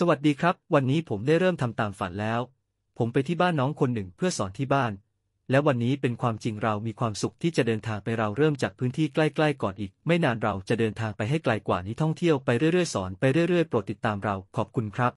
สวัสดีครับ วันนี้ผมได้เริ่มทำตามฝันแล้ว ผมไปที่บ้านน้องคนหนึ่งเพื่อสอนที่บ้าน และวันนี้เป็นความจริงเรามีความสุขที่จะเดินทางไปเราเริ่มจากพื้นที่ใกล้ ๆ ก่อนอีก ไม่นานเราจะเดินทางไปให้ไกลกว่านี้ท่องเที่ยวไปเรื่อยๆสอนไปเรื่อยๆโปรดติดตามเราขอบคุณครับ